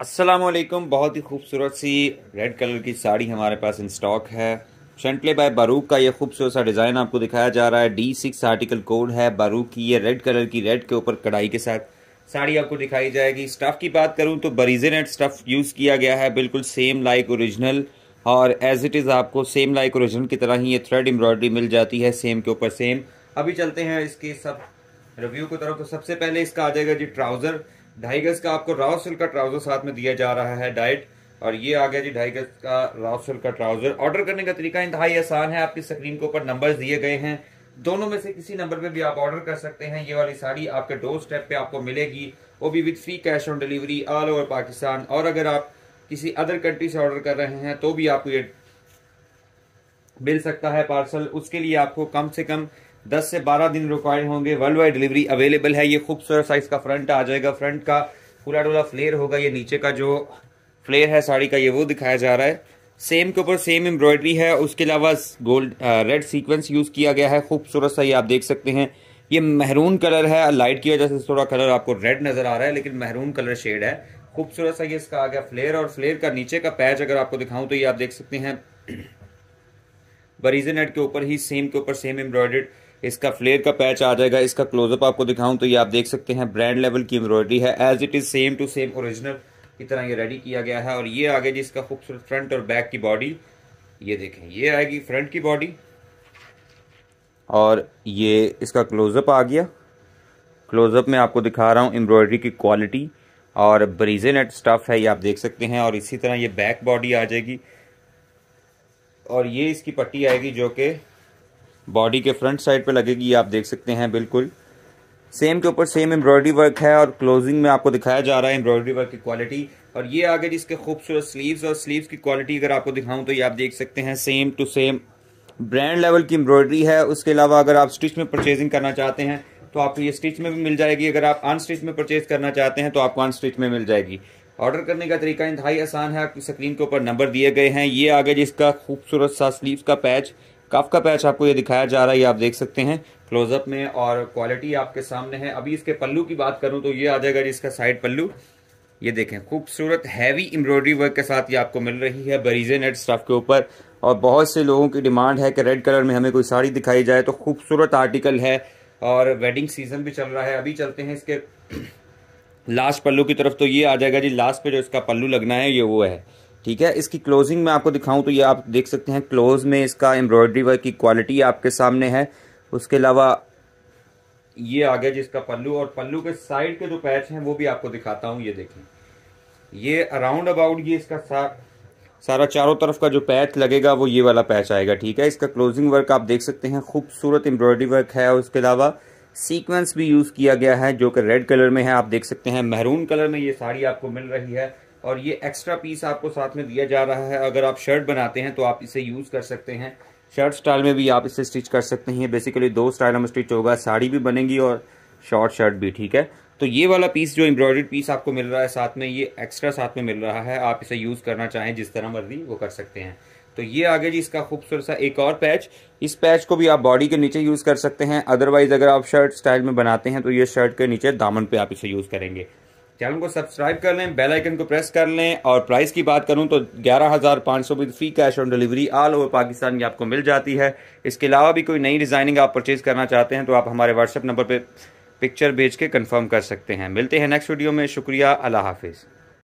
असलम बहुत ही खूबसूरत सी red colour की साड़ी हमारे पास इन स्टॉक है शेंटले बाय बारूक का ये खूबसूरत सा डिज़ाइन आपको दिखाया जा रहा है डी सिक्स आर्टिकल कोड है बारूक की ये रेड कलर की रेड के ऊपर कढ़ाई के साथ साड़ी आपको दिखाई जाएगी स्टफ़ की बात करूँ तो बरीजे नेट स्टफ़ यूज़ किया गया है बिल्कुल सेम लाइक ओरिजिनल और एज इट इज़ आपको सेम लाइक ओरिजिनल की तरह ही ये थ्रेड एम्ब्रॉयडरी मिल जाती है सेम के ऊपर सेम अभी चलते हैं इसके सब रिव्यू की तरफ तो सबसे पहले इसका आ जाएगा जी ट्राउज़र ढाई गज का आपको राव सिल्क का ट्राउजर साथ में दिया जा रहा है डाइट और ये आ गया जी ढाई गज का राव सिल्क का ट्राउजर ऑर्डर करने का तरीका इंतहाई आसान है आपकी स्क्रीन के ऊपर नंबर दिए गए हैं दोनों में से किसी नंबर पे भी आप ऑर्डर कर सकते हैं ये वाली साड़ी आपके डोर स्टेप पे आपको मिलेगी वो भी with free cash on delivery all over Pakistan और अगर आप किसी अदर कंट्री से ऑर्डर कर रहे हैं तो भी आपको ये मिल सकता है पार्सल उसके लिए आपको कम से कम 10 से 12 दिन रिक्वायर्ड होंगे वर्ल्ड वाइड डिलीवरी अवेलेबल है ये खूबसूरत साइज का फ्रंट आ जाएगा फ्रंट का पूरा डोला फ्लेयर होगा ये नीचे का जो फ्लेयर है साड़ी का ये वो दिखाया जा रहा है सेम के ऊपर सेम एम्ब्रॉयडरी है उसके अलावा गोल्ड रेड सीक्वेंस यूज़ किया गया है खूबसूरत सा ये आप देख सकते हैं ये महरून कलर है लाइट की वजह से थोड़ा कलर आपको रेड नज़र आ रहा है लेकिन महरून कलर शेड है खूबसूरत सा ये इसका आ गया फ्लेयर और फ्लेयर का नीचे का पैच अगर आपको दिखाऊं तो ये आप देख सकते हैं बरीजन नेट के ऊपर ही सेम के ऊपर सेम एम्ब्रॉयडर्ड इसका फ्लेयर का पैच आ जाएगा इसका क्लोजअप आपको दिखाऊं तो ये आप देख सकते हैं ब्रांड लेवल की एम्ब्रॉयडरी है as it is same to same original की तरह ये रेडी किया गया है और ये आगे जी इसका खूबसूरत फ्रंट और बैक की बॉडी ये देखें ये आएगी फ्रंट की बॉडी और ये इसका क्लोजअप आ गया क्लोजअप में आपको दिखा रहा हूँ एम्ब्रॉयडरी की क्वालिटी और ब्रीजे नेट स्टफ़ है ये आप देख सकते हैं और इसी तरह ये बैक बॉडी आ जाएगी और ये इसकी पट्टी आएगी जो कि बॉडी के फ्रंट साइड पे लगेगी आप देख सकते हैं बिल्कुल सेम के ऊपर सेम एम्ब्रॉयडरी वर्क है और क्लोजिंग में आपको दिखाया जा रहा है एम्ब्रॉयडरी वर्क की क्वालिटी और ये आगे जिसके खूबसूरत स्लीव्स और स्लीव्स की क्वालिटी अगर आपको दिखाऊं तो ये आप देख सकते हैं same to same brand level की एम्ब्रॉयडरी है उसके अलावा अगर आप स्टिच में परचेजिंग करना चाहते हैं तो आपको ये स्टिच में भी मिल जाएगी अगर आप अन स्टिच में परचेज करना चाहते हैं तो आपको अन स्टिच में मिल जाएगी ऑर्डर करने का तरीका इंतहाई आसान है आपकी स्क्रीन के ऊपर नंबर दिए गए हैं ये आगे जिसका खूबसूरत सा स्लीव का पैच कफ का पैच आपको ये दिखाया जा रहा है आप देख सकते हैं क्लोजअप में और क्वालिटी आपके सामने है अभी इसके पल्लू की बात करूं तो ये आ जाएगा इसका साइड पल्लू ये देखें खूबसूरत हैवी एम्ब्रॉयडरी वर्क के साथ ये आपको मिल रही है बरीजे नेट स्टफ के ऊपर और बहुत से लोगों की डिमांड है कि रेड कलर में हमें कोई साड़ी दिखाई जाए तो खूबसूरत आर्टिकल है और वेडिंग सीजन भी चल रहा है अभी चलते हैं इसके लास्ट पल्लू की तरफ तो ये आ जाएगा जी लास्ट पे जो इसका पल्लू लगना है ये वो है ठीक है इसकी क्लोजिंग में आपको दिखाऊं तो ये आप देख सकते हैं क्लोज में इसका एम्ब्रॉयडरी वर्क की क्वालिटी आपके सामने है उसके अलावा ये आ गया जिसका पल्लू और पल्लू के साइड के जो पैच हैं वो भी आपको दिखाता हूँ ये देखें ये अराउंड अबाउट ये इसका सा, सारा चारों तरफ का जो पैच लगेगा वो ये वाला पैच आएगा ठीक है इसका क्लोजिंग वर्क आप देख सकते हैं खूबसूरत एम्ब्रॉयडरी वर्क है और उसके अलावा सीक्वेंस भी यूज़ किया गया है जो कि रेड कलर में है आप देख सकते हैं मेहरून कलर में ये साड़ी आपको मिल रही है और ये एक्स्ट्रा पीस आपको साथ में दिया जा रहा है अगर आप शर्ट बनाते हैं तो आप इसे यूज़ कर सकते हैं शर्ट स्टाइल में भी आप इसे स्टिच कर सकते हैं बेसिकली दो स्टाइल में स्टिच होगा साड़ी भी बनेगी और शॉर्ट शर्ट भी ठीक है तो ये वाला पीस जो एम्ब्रॉयड पीस आपको मिल रहा है साथ में ये एक्स्ट्रा साथ में मिल रहा है आप इसे यूज़ करना चाहें जिस तरह मर्जी वो कर सकते हैं तो ये आगे जी इसका खूबसूरत सा एक और पैच इस पैच को भी आप बॉडी के नीचे यूज़ कर सकते हैं अदरवाइज़ अगर आप शर्ट स्टाइल में बनाते हैं तो ये शर्ट के नीचे दामन पे आप इसे यूज़ करेंगे चैनल को सब्सक्राइब कर लें बेल आइकन को प्रेस कर लें और प्राइस की बात करूं तो ग्यारह हज़ार पाँच सौ में free cash on delivery all over Pakistan की आपको मिल जाती है इसके अलावा भी कोई नई डिज़ाइनिंग आप परचेज़ करना चाहते हैं तो आप हमारे व्हाट्सअप नंबर पर पिक्चर भेज के कन्फर्म कर सकते हैं मिलते हैं नेक्स्ट वीडियो में शुक्रिया अल्लाह हाफिज़